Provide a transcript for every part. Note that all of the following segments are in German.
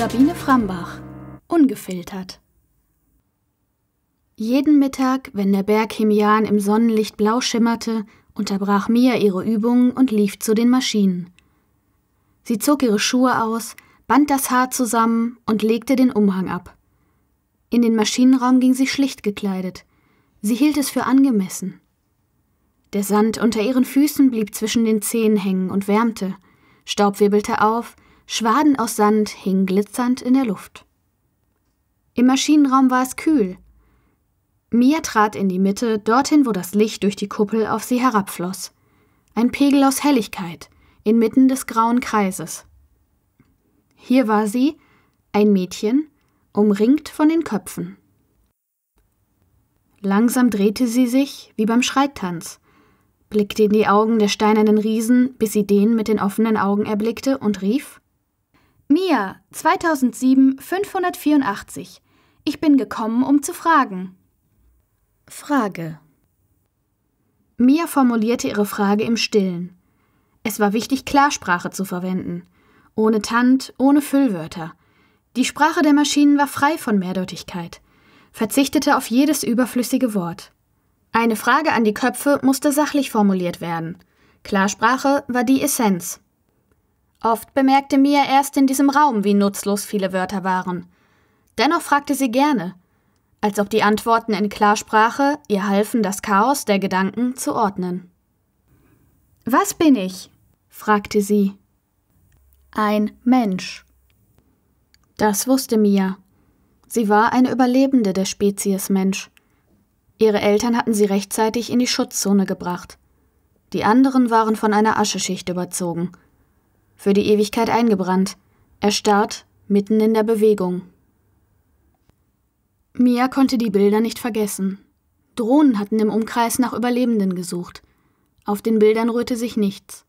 Sabine Frambach. Ungefiltert. Jeden Mittag, wenn der Berg Himian im Sonnenlicht blau schimmerte, unterbrach Mia ihre Übungen und lief zu den Maschinen. Sie zog ihre Schuhe aus, band das Haar zusammen und legte den Umhang ab. In den Maschinenraum ging sie schlicht gekleidet. Sie hielt es für angemessen. Der Sand unter ihren Füßen blieb zwischen den Zehen hängen und wärmte. Staub wirbelte auf, Schwaden aus Sand hingen glitzernd in der Luft. Im Maschinenraum war es kühl. Mia trat in die Mitte, dorthin, wo das Licht durch die Kuppel auf sie herabfloss. Ein Pegel aus Helligkeit, inmitten des grauen Kreises. Hier war sie, ein Mädchen, umringt von den Köpfen. Langsam drehte sie sich, wie beim Schreittanz, blickte in die Augen der steinernen Riesen, bis sie den mit den offenen Augen erblickte und rief Mia, 2007 584. Ich bin gekommen, um zu fragen. Frage. Mia formulierte ihre Frage im Stillen. Es war wichtig, Klarsprache zu verwenden. Ohne Tant, ohne Füllwörter. Die Sprache der Maschinen war frei von Mehrdeutigkeit, verzichtete auf jedes überflüssige Wort. Eine Frage an die Köpfe musste sachlich formuliert werden. Klarsprache war die Essenz. Oft bemerkte Mia erst in diesem Raum, wie nutzlos viele Wörter waren. Dennoch fragte sie gerne, als ob die Antworten in Klarsprache ihr halfen, das Chaos der Gedanken zu ordnen. Was bin ich? fragte sie. Ein Mensch. Das wusste Mia. Sie war eine Überlebende der Spezies Mensch. Ihre Eltern hatten sie rechtzeitig in die Schutzzone gebracht. Die anderen waren von einer Ascheschicht überzogen – für die Ewigkeit eingebrannt, erstarrt mitten in der Bewegung. Mia konnte die Bilder nicht vergessen. Drohnen hatten im Umkreis nach Überlebenden gesucht. Auf den Bildern rührte sich nichts.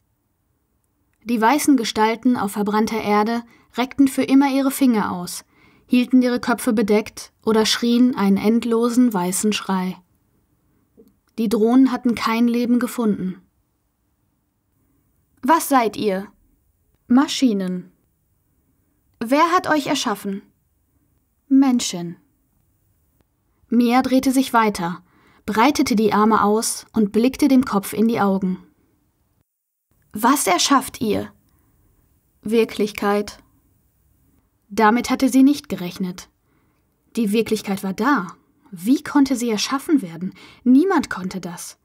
Die weißen Gestalten auf verbrannter Erde reckten für immer ihre Finger aus, hielten ihre Köpfe bedeckt oder schrien einen endlosen weißen Schrei. Die Drohnen hatten kein Leben gefunden. Was seid ihr? Maschinen. Wer hat euch erschaffen? Menschen. Mia drehte sich weiter, breitete die Arme aus und blickte dem Kopf in die Augen. Was erschafft ihr? Wirklichkeit. Damit hatte sie nicht gerechnet. Die Wirklichkeit war da. Wie konnte sie erschaffen werden? Niemand konnte das.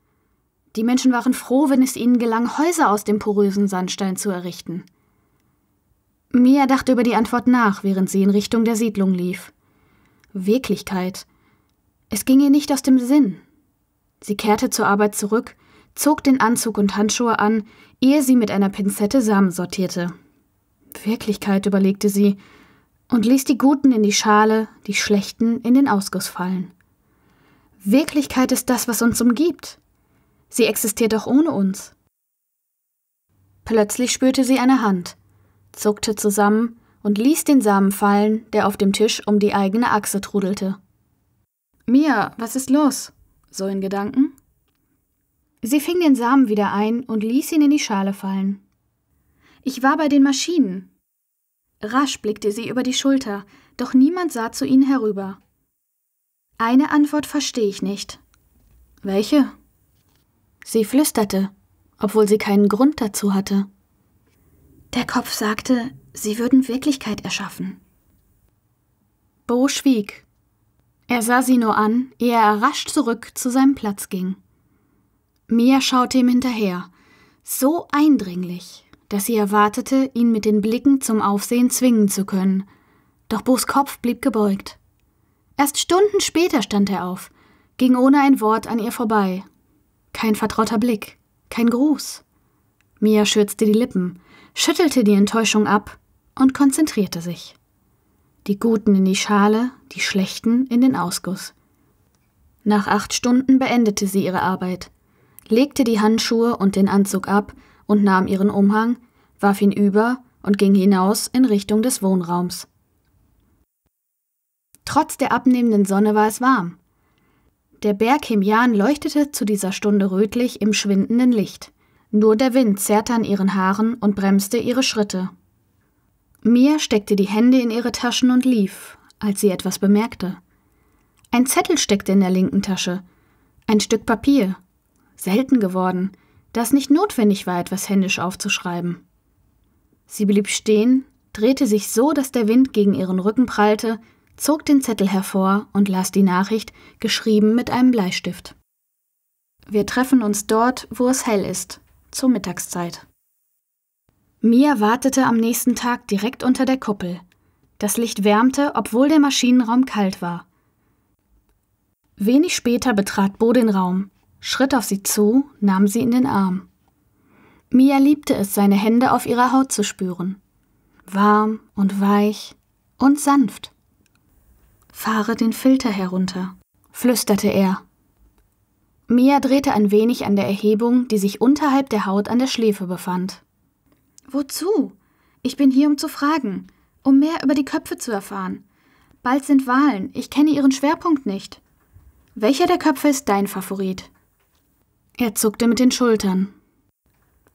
Die Menschen waren froh, wenn es ihnen gelang, Häuser aus dem porösen Sandstein zu errichten. Mia dachte über die Antwort nach, während sie in Richtung der Siedlung lief. Wirklichkeit. Es ging ihr nicht aus dem Sinn. Sie kehrte zur Arbeit zurück, zog den Anzug und Handschuhe an, ehe sie mit einer Pinzette Samen sortierte. Wirklichkeit, überlegte sie, und ließ die Guten in die Schale, die Schlechten in den Ausguss fallen. Wirklichkeit ist das, was uns umgibt. Sie existiert auch ohne uns. Plötzlich spürte sie eine Hand zuckte zusammen und ließ den Samen fallen, der auf dem Tisch um die eigene Achse trudelte. Mia, was ist los? so in Gedanken. Sie fing den Samen wieder ein und ließ ihn in die Schale fallen. Ich war bei den Maschinen. Rasch blickte sie über die Schulter, doch niemand sah zu ihnen herüber. Eine Antwort verstehe ich nicht. Welche? Sie flüsterte, obwohl sie keinen Grund dazu hatte. Der Kopf sagte, sie würden Wirklichkeit erschaffen. Bo schwieg. Er sah sie nur an, ehe er rasch zurück zu seinem Platz ging. Mia schaute ihm hinterher, so eindringlich, dass sie erwartete, ihn mit den Blicken zum Aufsehen zwingen zu können. Doch Bos Kopf blieb gebeugt. Erst Stunden später stand er auf, ging ohne ein Wort an ihr vorbei. Kein vertrauter Blick, kein Gruß. Mia schürzte die Lippen, schüttelte die Enttäuschung ab und konzentrierte sich. Die Guten in die Schale, die Schlechten in den Ausguss. Nach acht Stunden beendete sie ihre Arbeit, legte die Handschuhe und den Anzug ab und nahm ihren Umhang, warf ihn über und ging hinaus in Richtung des Wohnraums. Trotz der abnehmenden Sonne war es warm. Der Berg Himjan leuchtete zu dieser Stunde rötlich im schwindenden Licht. Nur der Wind zerrte an ihren Haaren und bremste ihre Schritte. Mia steckte die Hände in ihre Taschen und lief, als sie etwas bemerkte. Ein Zettel steckte in der linken Tasche. Ein Stück Papier. Selten geworden, da es nicht notwendig war, etwas händisch aufzuschreiben. Sie blieb stehen, drehte sich so, dass der Wind gegen ihren Rücken prallte, zog den Zettel hervor und las die Nachricht, geschrieben mit einem Bleistift. Wir treffen uns dort, wo es hell ist zur Mittagszeit. Mia wartete am nächsten Tag direkt unter der Kuppel. Das Licht wärmte, obwohl der Maschinenraum kalt war. Wenig später betrat Bo den Raum, schritt auf sie zu, nahm sie in den Arm. Mia liebte es, seine Hände auf ihrer Haut zu spüren. Warm und weich und sanft. Fahre den Filter herunter, flüsterte er. Mia drehte ein wenig an der Erhebung, die sich unterhalb der Haut an der Schläfe befand. Wozu? Ich bin hier, um zu fragen, um mehr über die Köpfe zu erfahren. Bald sind Wahlen, ich kenne ihren Schwerpunkt nicht. Welcher der Köpfe ist dein Favorit? Er zuckte mit den Schultern.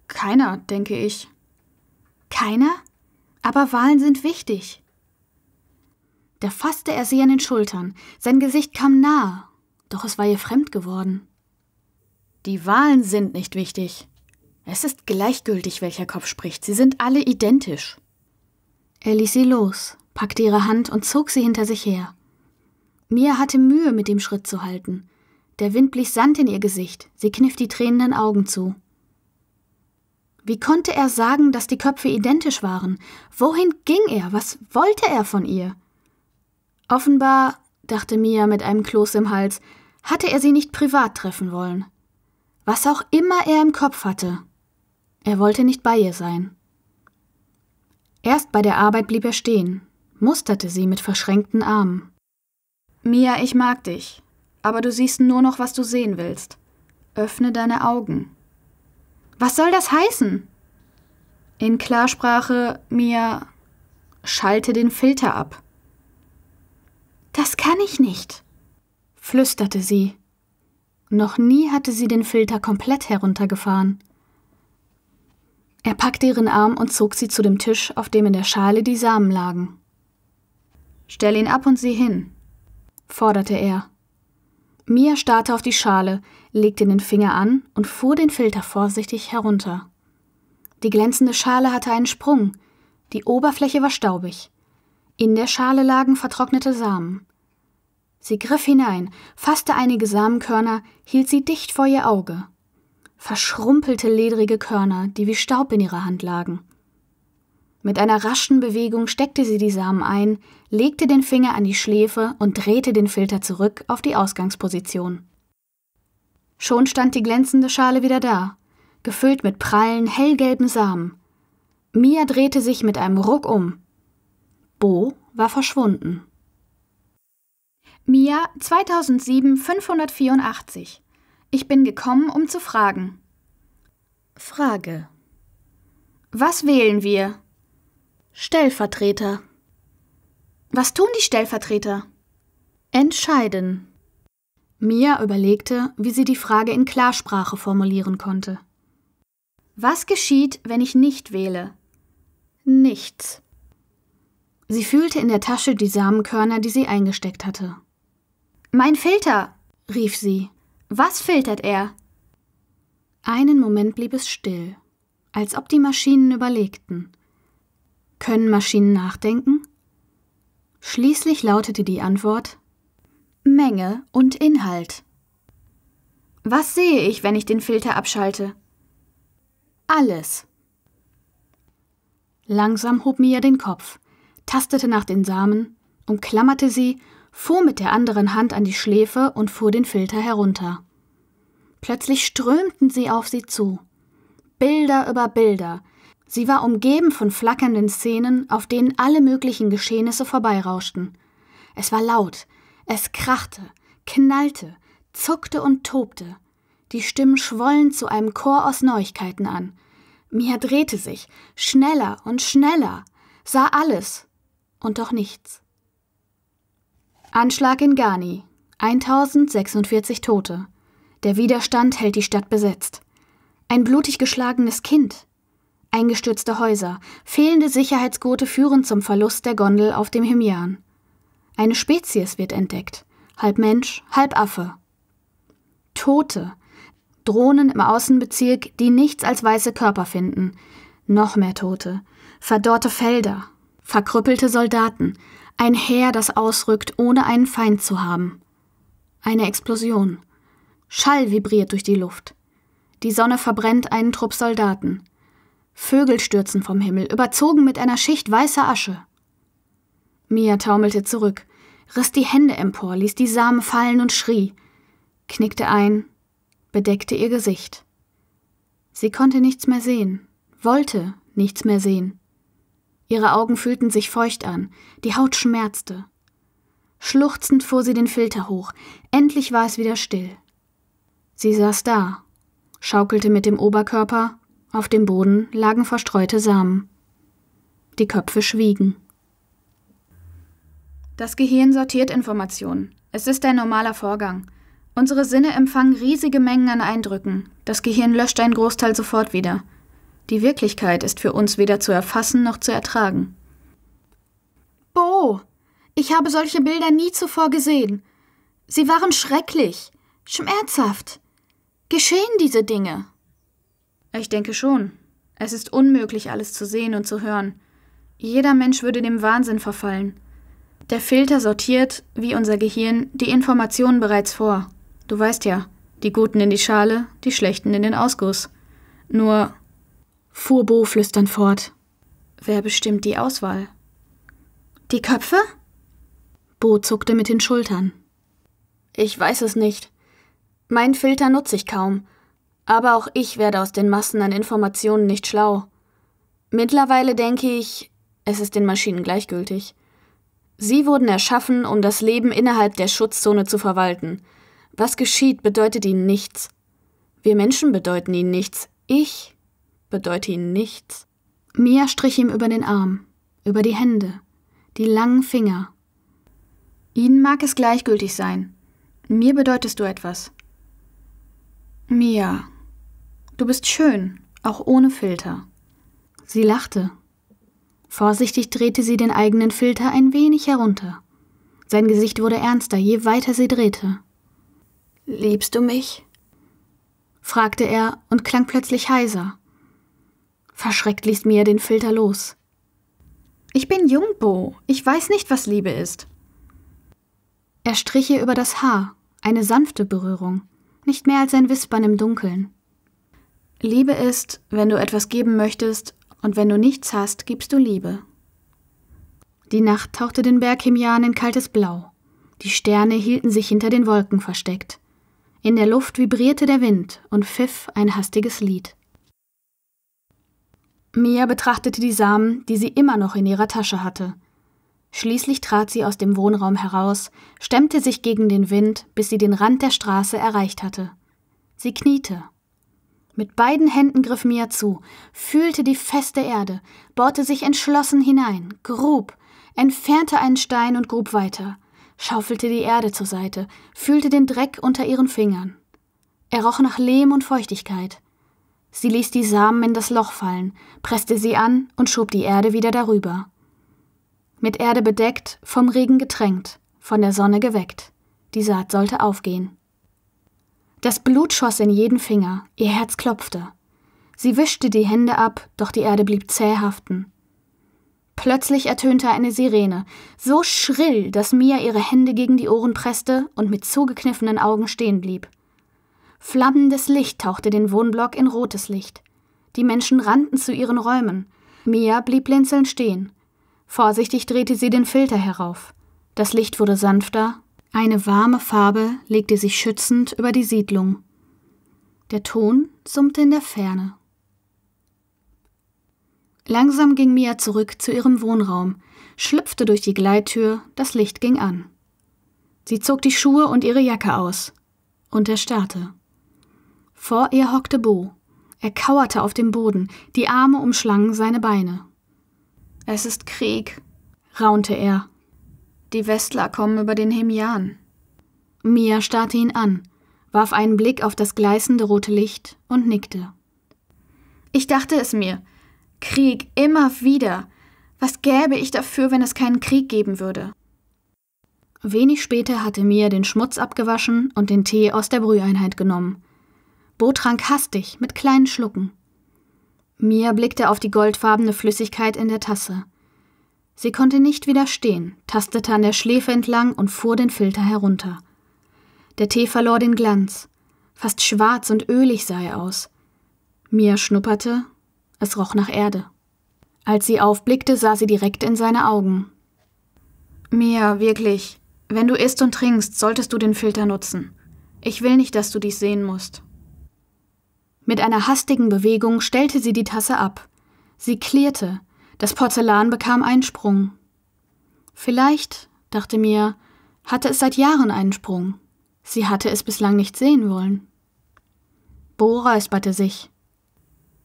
Keiner, denke ich. Keiner? Aber Wahlen sind wichtig. Da fasste er sie an den Schultern. Sein Gesicht kam nahe, doch es war ihr fremd geworden. Die Wahlen sind nicht wichtig. Es ist gleichgültig, welcher Kopf spricht. Sie sind alle identisch. Er ließ sie los, packte ihre Hand und zog sie hinter sich her. Mia hatte Mühe, mit dem Schritt zu halten. Der Wind blies Sand in ihr Gesicht. Sie kniff die tränenden Augen zu. Wie konnte er sagen, dass die Köpfe identisch waren? Wohin ging er? Was wollte er von ihr? Offenbar, dachte Mia mit einem Kloß im Hals, hatte er sie nicht privat treffen wollen was auch immer er im Kopf hatte. Er wollte nicht bei ihr sein. Erst bei der Arbeit blieb er stehen, musterte sie mit verschränkten Armen. Mia, ich mag dich, aber du siehst nur noch, was du sehen willst. Öffne deine Augen. Was soll das heißen? In Klarsprache, Mia, schalte den Filter ab. Das kann ich nicht, flüsterte sie noch nie hatte sie den Filter komplett heruntergefahren. Er packte ihren Arm und zog sie zu dem Tisch, auf dem in der Schale die Samen lagen. Stell ihn ab und sieh hin, forderte er. Mia starrte auf die Schale, legte den Finger an und fuhr den Filter vorsichtig herunter. Die glänzende Schale hatte einen Sprung. Die Oberfläche war staubig. In der Schale lagen vertrocknete Samen. Sie griff hinein, fasste einige Samenkörner, hielt sie dicht vor ihr Auge. Verschrumpelte ledrige Körner, die wie Staub in ihrer Hand lagen. Mit einer raschen Bewegung steckte sie die Samen ein, legte den Finger an die Schläfe und drehte den Filter zurück auf die Ausgangsposition. Schon stand die glänzende Schale wieder da, gefüllt mit prallen, hellgelben Samen. Mia drehte sich mit einem Ruck um. Bo war verschwunden. Mia 2007 584. Ich bin gekommen, um zu fragen. Frage. Was wählen wir? Stellvertreter. Was tun die Stellvertreter? Entscheiden. Mia überlegte, wie sie die Frage in Klarsprache formulieren konnte. Was geschieht, wenn ich nicht wähle? Nichts. Sie fühlte in der Tasche die Samenkörner, die sie eingesteckt hatte. Mein Filter, rief sie. Was filtert er? Einen Moment blieb es still, als ob die Maschinen überlegten. Können Maschinen nachdenken? Schließlich lautete die Antwort Menge und Inhalt. Was sehe ich, wenn ich den Filter abschalte? Alles. Langsam hob Mia den Kopf, tastete nach den Samen, umklammerte sie fuhr mit der anderen Hand an die Schläfe und fuhr den Filter herunter. Plötzlich strömten sie auf sie zu. Bilder über Bilder. Sie war umgeben von flackernden Szenen, auf denen alle möglichen Geschehnisse vorbeirauschten. Es war laut, es krachte, knallte, zuckte und tobte. Die Stimmen schwollen zu einem Chor aus Neuigkeiten an. Mia drehte sich, schneller und schneller, sah alles und doch nichts. Anschlag in Ghani. 1046 Tote. Der Widerstand hält die Stadt besetzt. Ein blutig geschlagenes Kind. Eingestürzte Häuser. Fehlende Sicherheitsgurte führen zum Verlust der Gondel auf dem Himyan. Eine Spezies wird entdeckt. Halb Mensch, halb Affe. Tote. Drohnen im Außenbezirk, die nichts als weiße Körper finden. Noch mehr Tote. Verdorrte Felder. Verkrüppelte Soldaten. Ein Heer, das ausrückt, ohne einen Feind zu haben. Eine Explosion. Schall vibriert durch die Luft. Die Sonne verbrennt einen Trupp Soldaten. Vögel stürzen vom Himmel, überzogen mit einer Schicht weißer Asche. Mia taumelte zurück, riss die Hände empor, ließ die Samen fallen und schrie, knickte ein, bedeckte ihr Gesicht. Sie konnte nichts mehr sehen, wollte nichts mehr sehen. Ihre Augen fühlten sich feucht an, die Haut schmerzte. Schluchzend fuhr sie den Filter hoch, endlich war es wieder still. Sie saß da, schaukelte mit dem Oberkörper, auf dem Boden lagen verstreute Samen. Die Köpfe schwiegen. Das Gehirn sortiert Informationen. Es ist ein normaler Vorgang. Unsere Sinne empfangen riesige Mengen an Eindrücken. Das Gehirn löscht einen Großteil sofort wieder. Die Wirklichkeit ist für uns weder zu erfassen noch zu ertragen. Bo, ich habe solche Bilder nie zuvor gesehen. Sie waren schrecklich, schmerzhaft. Geschehen diese Dinge? Ich denke schon. Es ist unmöglich, alles zu sehen und zu hören. Jeder Mensch würde dem Wahnsinn verfallen. Der Filter sortiert, wie unser Gehirn, die Informationen bereits vor. Du weißt ja, die guten in die Schale, die schlechten in den Ausguss. Nur fuhr Bo flüsternd fort. Wer bestimmt die Auswahl? Die Köpfe? Bo zuckte mit den Schultern. Ich weiß es nicht. Mein Filter nutze ich kaum. Aber auch ich werde aus den Massen an Informationen nicht schlau. Mittlerweile denke ich, es ist den Maschinen gleichgültig. Sie wurden erschaffen, um das Leben innerhalb der Schutzzone zu verwalten. Was geschieht, bedeutet ihnen nichts. Wir Menschen bedeuten ihnen nichts. Ich bedeute ihnen nichts. Mia strich ihm über den Arm, über die Hände, die langen Finger. Ihnen mag es gleichgültig sein. Mir bedeutest du etwas. Mia, du bist schön, auch ohne Filter. Sie lachte. Vorsichtig drehte sie den eigenen Filter ein wenig herunter. Sein Gesicht wurde ernster, je weiter sie drehte. Liebst du mich? fragte er und klang plötzlich heiser. Verschreckt ließ Mia den Filter los. Ich bin jung, Bo. Ich weiß nicht, was Liebe ist. Er strich ihr über das Haar, eine sanfte Berührung, nicht mehr als ein Wispern im Dunkeln. Liebe ist, wenn du etwas geben möchtest, und wenn du nichts hast, gibst du Liebe. Die Nacht tauchte den Berg Himian in kaltes Blau. Die Sterne hielten sich hinter den Wolken versteckt. In der Luft vibrierte der Wind und pfiff ein hastiges Lied. Mia betrachtete die Samen, die sie immer noch in ihrer Tasche hatte. Schließlich trat sie aus dem Wohnraum heraus, stemmte sich gegen den Wind, bis sie den Rand der Straße erreicht hatte. Sie kniete. Mit beiden Händen griff Mia zu, fühlte die feste Erde, bohrte sich entschlossen hinein, grub, entfernte einen Stein und grub weiter, schaufelte die Erde zur Seite, fühlte den Dreck unter ihren Fingern. Er roch nach Lehm und Feuchtigkeit. Sie ließ die Samen in das Loch fallen, presste sie an und schob die Erde wieder darüber. Mit Erde bedeckt, vom Regen getränkt, von der Sonne geweckt. Die Saat sollte aufgehen. Das Blut schoss in jeden Finger, ihr Herz klopfte. Sie wischte die Hände ab, doch die Erde blieb zäh haften. Plötzlich ertönte eine Sirene, so schrill, dass Mia ihre Hände gegen die Ohren presste und mit zugekniffenen Augen stehen blieb. Flammendes Licht tauchte den Wohnblock in rotes Licht. Die Menschen rannten zu ihren Räumen. Mia blieb blinzelnd stehen. Vorsichtig drehte sie den Filter herauf. Das Licht wurde sanfter, eine warme Farbe legte sich schützend über die Siedlung. Der Ton summte in der Ferne. Langsam ging Mia zurück zu ihrem Wohnraum, schlüpfte durch die Gleittür, das Licht ging an. Sie zog die Schuhe und ihre Jacke aus und erstarrte. Vor ihr hockte Bo. Er kauerte auf dem Boden, die Arme umschlangen seine Beine. Es ist Krieg, raunte er. Die Westler kommen über den Hemian. Mia starrte ihn an, warf einen Blick auf das gleißende rote Licht und nickte. Ich dachte es mir. Krieg immer wieder. Was gäbe ich dafür, wenn es keinen Krieg geben würde? Wenig später hatte Mia den Schmutz abgewaschen und den Tee aus der Brüheinheit genommen. Bo trank hastig, mit kleinen Schlucken. Mia blickte auf die goldfarbene Flüssigkeit in der Tasse. Sie konnte nicht widerstehen, tastete an der Schläfe entlang und fuhr den Filter herunter. Der Tee verlor den Glanz. Fast schwarz und ölig sah er aus. Mia schnupperte, es roch nach Erde. Als sie aufblickte, sah sie direkt in seine Augen. Mia, wirklich, wenn du isst und trinkst, solltest du den Filter nutzen. Ich will nicht, dass du dich sehen musst. Mit einer hastigen Bewegung stellte sie die Tasse ab. Sie klirrte, das Porzellan bekam einen Sprung. Vielleicht, dachte mir, hatte es seit Jahren einen Sprung. Sie hatte es bislang nicht sehen wollen. Bo räusperte sich.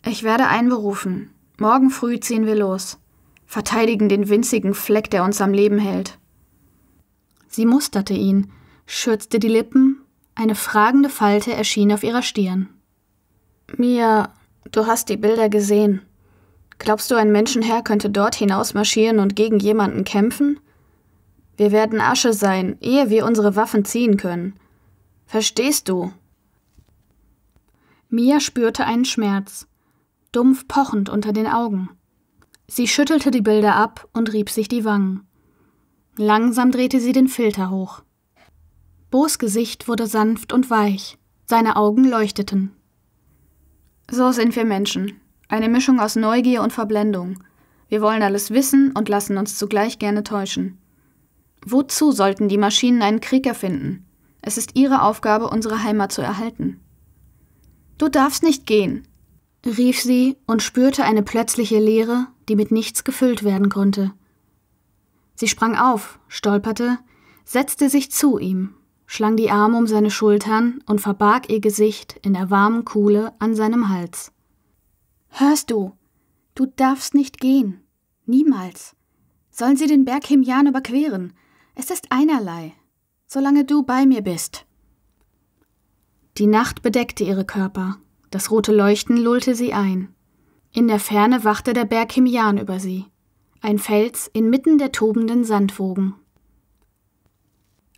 Ich werde einberufen. Morgen früh ziehen wir los. Verteidigen den winzigen Fleck, der uns am Leben hält. Sie musterte ihn, schürzte die Lippen, eine fragende Falte erschien auf ihrer Stirn. Mia, du hast die Bilder gesehen. Glaubst du, ein Menschenherr könnte dort hinausmarschieren und gegen jemanden kämpfen? Wir werden Asche sein, ehe wir unsere Waffen ziehen können. Verstehst du? Mia spürte einen Schmerz, dumpf pochend unter den Augen. Sie schüttelte die Bilder ab und rieb sich die Wangen. Langsam drehte sie den Filter hoch. Bos Gesicht wurde sanft und weich, seine Augen leuchteten. So sind wir Menschen. Eine Mischung aus Neugier und Verblendung. Wir wollen alles wissen und lassen uns zugleich gerne täuschen. Wozu sollten die Maschinen einen Krieg erfinden? Es ist ihre Aufgabe, unsere Heimat zu erhalten. Du darfst nicht gehen, rief sie und spürte eine plötzliche Leere, die mit nichts gefüllt werden konnte. Sie sprang auf, stolperte, setzte sich zu ihm schlang die Arme um seine Schultern und verbarg ihr Gesicht in der warmen Kuhle an seinem Hals. Hörst du? Du darfst nicht gehen. Niemals. Sollen sie den Berg Himjan überqueren? Es ist einerlei, solange du bei mir bist. Die Nacht bedeckte ihre Körper, das rote Leuchten lullte sie ein. In der Ferne wachte der Berg Himjan über sie, ein Fels inmitten der tobenden Sandwogen.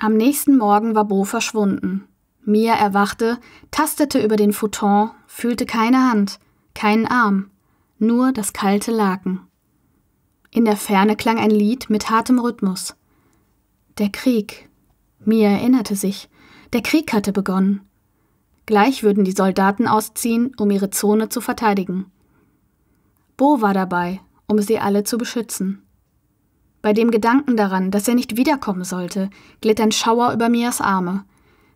Am nächsten Morgen war Bo verschwunden. Mia erwachte, tastete über den Futon, fühlte keine Hand, keinen Arm, nur das kalte Laken. In der Ferne klang ein Lied mit hartem Rhythmus. Der Krieg. Mia erinnerte sich. Der Krieg hatte begonnen. Gleich würden die Soldaten ausziehen, um ihre Zone zu verteidigen. Bo war dabei, um sie alle zu beschützen. Bei dem Gedanken daran, dass er nicht wiederkommen sollte, glitt ein Schauer über Mias Arme.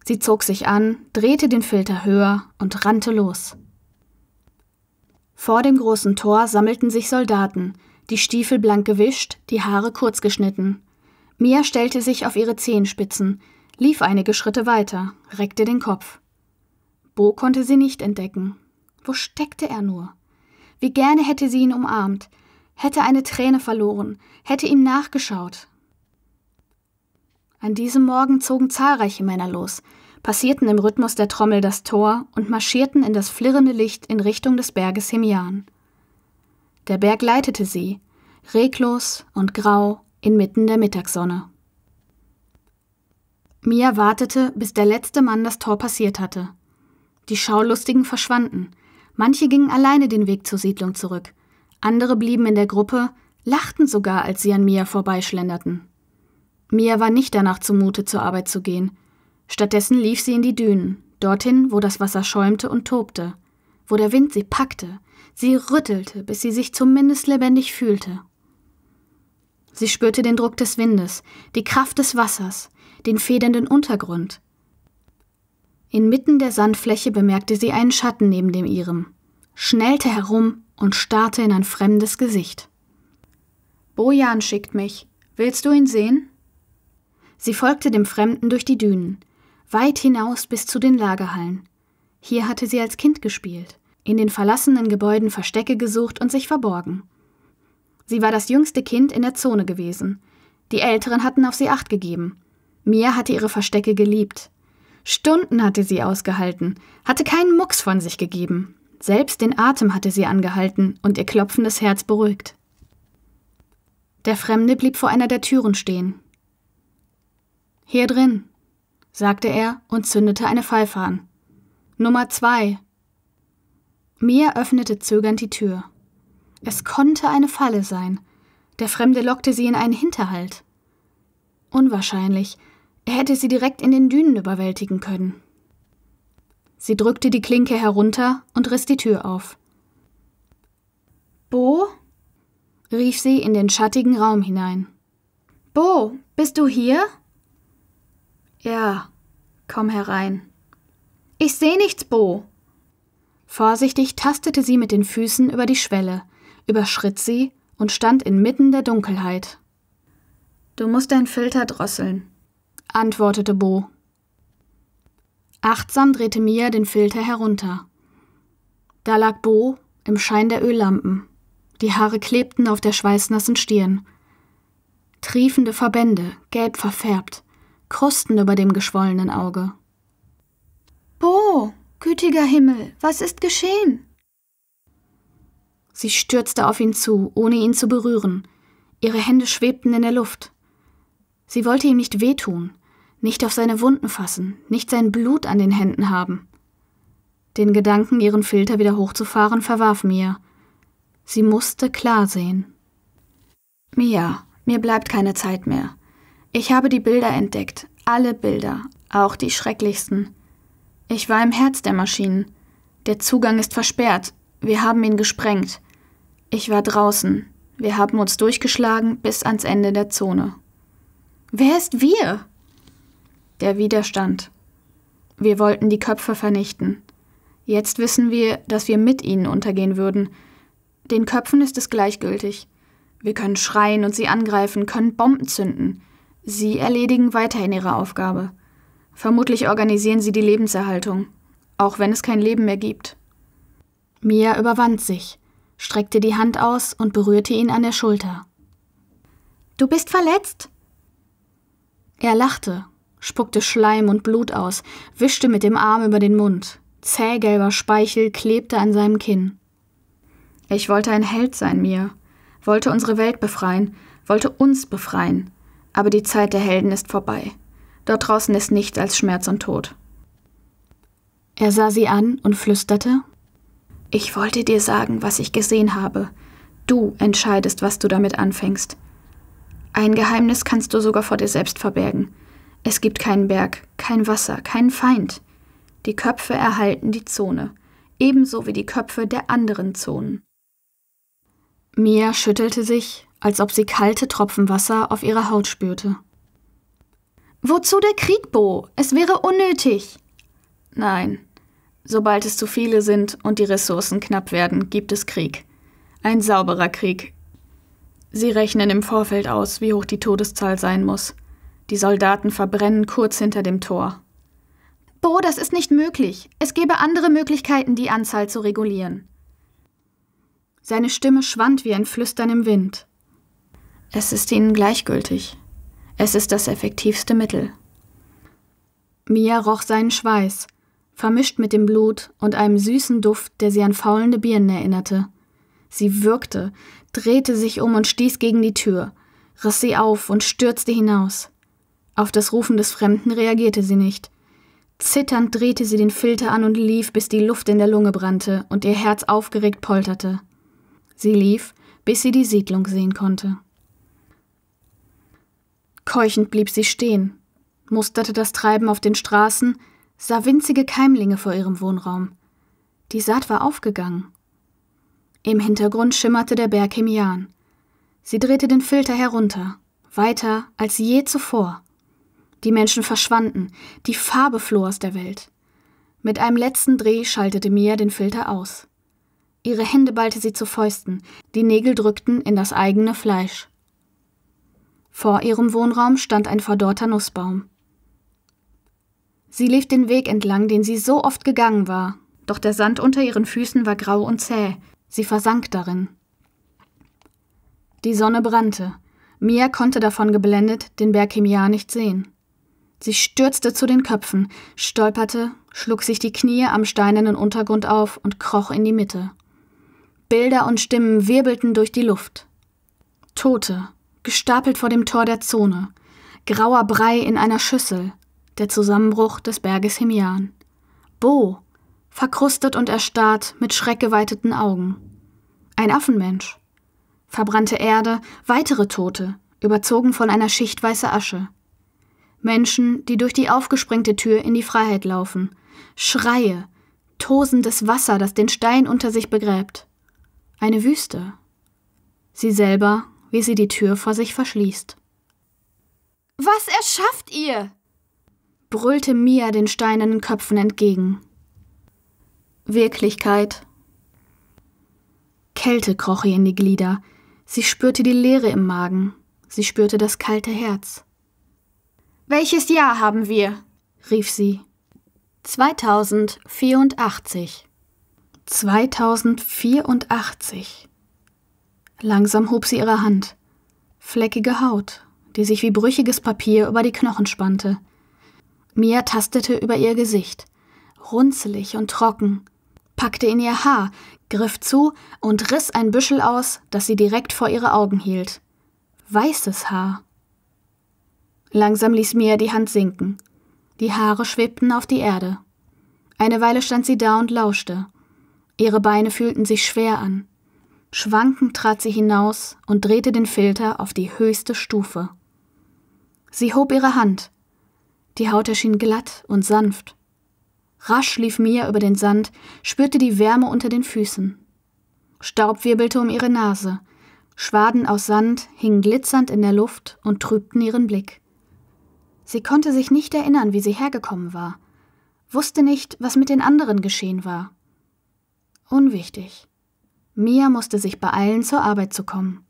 Sie zog sich an, drehte den Filter höher und rannte los. Vor dem großen Tor sammelten sich Soldaten, die Stiefel blank gewischt, die Haare kurz geschnitten. Mia stellte sich auf ihre Zehenspitzen, lief einige Schritte weiter, reckte den Kopf. Bo konnte sie nicht entdecken. Wo steckte er nur? Wie gerne hätte sie ihn umarmt, hätte eine Träne verloren, hätte ihm nachgeschaut. An diesem Morgen zogen zahlreiche Männer los, passierten im Rhythmus der Trommel das Tor und marschierten in das flirrende Licht in Richtung des Berges Hemian. Der Berg leitete sie, reglos und grau, inmitten der Mittagssonne. Mia wartete, bis der letzte Mann das Tor passiert hatte. Die Schaulustigen verschwanden. Manche gingen alleine den Weg zur Siedlung zurück. Andere blieben in der Gruppe, lachten sogar, als sie an Mia vorbeischlenderten. Mia war nicht danach zumute, zur Arbeit zu gehen. Stattdessen lief sie in die Dünen, dorthin, wo das Wasser schäumte und tobte, wo der Wind sie packte, sie rüttelte, bis sie sich zumindest lebendig fühlte. Sie spürte den Druck des Windes, die Kraft des Wassers, den federnden Untergrund. Inmitten der Sandfläche bemerkte sie einen Schatten neben dem ihrem, schnellte herum und starrte in ein fremdes Gesicht. Bojan schickt mich. Willst du ihn sehen? Sie folgte dem Fremden durch die Dünen, weit hinaus bis zu den Lagerhallen. Hier hatte sie als Kind gespielt, in den verlassenen Gebäuden Verstecke gesucht und sich verborgen. Sie war das jüngste Kind in der Zone gewesen. Die Älteren hatten auf sie acht gegeben. Mia hatte ihre Verstecke geliebt. Stunden hatte sie ausgehalten, hatte keinen Mucks von sich gegeben. Selbst den Atem hatte sie angehalten und ihr klopfendes Herz beruhigt. Der Fremde blieb vor einer der Türen stehen. Hier drin, sagte er und zündete eine Pfeife an. Nummer zwei. Mia öffnete zögernd die Tür. Es konnte eine Falle sein. Der Fremde lockte sie in einen Hinterhalt. Unwahrscheinlich. Er hätte sie direkt in den Dünen überwältigen können. Sie drückte die Klinke herunter und riss die Tür auf. Bo? rief sie in den schattigen Raum hinein. Bo, bist du hier? Ja, komm herein. Ich sehe nichts, Bo. Vorsichtig tastete sie mit den Füßen über die Schwelle, überschritt sie und stand inmitten der Dunkelheit. Du musst dein Filter drosseln, antwortete Bo. Achtsam drehte Mia den Filter herunter. Da lag Bo im Schein der Öllampen die Haare klebten auf der schweißnassen Stirn. Triefende Verbände, gelb verfärbt, Krusten über dem geschwollenen Auge. Bo, gütiger Himmel, was ist geschehen? Sie stürzte auf ihn zu, ohne ihn zu berühren. Ihre Hände schwebten in der Luft. Sie wollte ihm nicht wehtun, nicht auf seine Wunden fassen, nicht sein Blut an den Händen haben. Den Gedanken, ihren Filter wieder hochzufahren, verwarf Mia. Sie musste klar sehen. Mia, mir bleibt keine Zeit mehr. Ich habe die Bilder entdeckt, alle Bilder, auch die schrecklichsten. Ich war im Herz der Maschinen. Der Zugang ist versperrt. Wir haben ihn gesprengt. Ich war draußen. Wir haben uns durchgeschlagen bis ans Ende der Zone. Wer ist wir? Der Widerstand. Wir wollten die Köpfe vernichten. Jetzt wissen wir, dass wir mit ihnen untergehen würden, den Köpfen ist es gleichgültig. Wir können schreien und sie angreifen, können Bomben zünden. Sie erledigen weiterhin ihre Aufgabe. Vermutlich organisieren sie die Lebenserhaltung, auch wenn es kein Leben mehr gibt. Mia überwand sich, streckte die Hand aus und berührte ihn an der Schulter. Du bist verletzt? Er lachte, spuckte Schleim und Blut aus, wischte mit dem Arm über den Mund. Zähgelber Speichel klebte an seinem Kinn. Ich wollte ein Held sein, mir, wollte unsere Welt befreien, wollte uns befreien. Aber die Zeit der Helden ist vorbei. Dort draußen ist nichts als Schmerz und Tod. Er sah sie an und flüsterte Ich wollte dir sagen, was ich gesehen habe. Du entscheidest, was du damit anfängst. Ein Geheimnis kannst du sogar vor dir selbst verbergen. Es gibt keinen Berg, kein Wasser, keinen Feind. Die Köpfe erhalten die Zone, ebenso wie die Köpfe der anderen Zonen. Mia schüttelte sich, als ob sie kalte Tropfen Wasser auf ihrer Haut spürte. Wozu der Krieg, Bo? Es wäre unnötig. Nein. Sobald es zu viele sind und die Ressourcen knapp werden, gibt es Krieg. Ein sauberer Krieg. Sie rechnen im Vorfeld aus, wie hoch die Todeszahl sein muss. Die Soldaten verbrennen kurz hinter dem Tor. Bo, das ist nicht möglich. Es gäbe andere Möglichkeiten, die Anzahl zu regulieren. Seine Stimme schwand wie ein Flüstern im Wind. Es ist ihnen gleichgültig. Es ist das effektivste Mittel. Mia roch seinen Schweiß, vermischt mit dem Blut und einem süßen Duft, der sie an faulende Birnen erinnerte. Sie würgte, drehte sich um und stieß gegen die Tür, riss sie auf und stürzte hinaus. Auf das Rufen des Fremden reagierte sie nicht. Zitternd drehte sie den Filter an und lief, bis die Luft in der Lunge brannte und ihr Herz aufgeregt polterte. Sie lief, bis sie die Siedlung sehen konnte. Keuchend blieb sie stehen, musterte das Treiben auf den Straßen, sah winzige Keimlinge vor ihrem Wohnraum. Die Saat war aufgegangen. Im Hintergrund schimmerte der Berg Himian. Sie drehte den Filter herunter, weiter als je zuvor. Die Menschen verschwanden, die Farbe floh aus der Welt. Mit einem letzten Dreh schaltete Mia den Filter aus. Ihre Hände ballte sie zu Fäusten, die Nägel drückten in das eigene Fleisch. Vor ihrem Wohnraum stand ein verdorrter Nussbaum. Sie lief den Weg entlang, den sie so oft gegangen war, doch der Sand unter ihren Füßen war grau und zäh, sie versank darin. Die Sonne brannte, Mia konnte davon geblendet den Berg Himyar nicht sehen. Sie stürzte zu den Köpfen, stolperte, schlug sich die Knie am steinernen Untergrund auf und kroch in die Mitte. Bilder und Stimmen wirbelten durch die Luft. Tote, gestapelt vor dem Tor der Zone, grauer Brei in einer Schüssel, der Zusammenbruch des Berges Himian. Bo, verkrustet und erstarrt, mit schreckgeweiteten Augen. Ein Affenmensch. Verbrannte Erde, weitere Tote, überzogen von einer Schicht weißer Asche. Menschen, die durch die aufgesprengte Tür in die Freiheit laufen. Schreie, tosendes Wasser, das den Stein unter sich begräbt eine Wüste. Sie selber, wie sie die Tür vor sich verschließt. Was erschafft ihr? brüllte Mia den steinernen Köpfen entgegen. Wirklichkeit. Kälte kroch ihr in die Glieder. Sie spürte die Leere im Magen. Sie spürte das kalte Herz. Welches Jahr haben wir? rief sie. 2084. 2084. Langsam hob sie ihre Hand. Fleckige Haut, die sich wie brüchiges Papier über die Knochen spannte. Mia tastete über ihr Gesicht. Runzelig und trocken. Packte in ihr Haar, griff zu und riss ein Büschel aus, das sie direkt vor ihre Augen hielt. Weißes Haar. Langsam ließ Mia die Hand sinken. Die Haare schwebten auf die Erde. Eine Weile stand sie da und lauschte. Ihre Beine fühlten sich schwer an. Schwankend trat sie hinaus und drehte den Filter auf die höchste Stufe. Sie hob ihre Hand. Die Haut erschien glatt und sanft. Rasch lief Mia über den Sand, spürte die Wärme unter den Füßen. Staub wirbelte um ihre Nase. Schwaden aus Sand hingen glitzernd in der Luft und trübten ihren Blick. Sie konnte sich nicht erinnern, wie sie hergekommen war, wusste nicht, was mit den anderen geschehen war. Unwichtig. Mia musste sich beeilen, zur Arbeit zu kommen.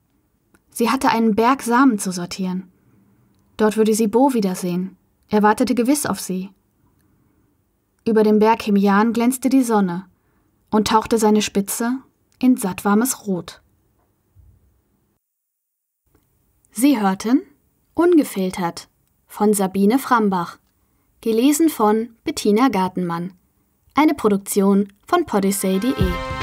Sie hatte einen Berg Samen zu sortieren. Dort würde sie Bo wiedersehen. Er wartete gewiss auf sie. Über dem Berg Himian glänzte die Sonne und tauchte seine Spitze in sattwarmes Rot. Sie hörten Ungefiltert von Sabine Frambach, gelesen von Bettina Gartenmann. Eine Produktion von podyssey.de.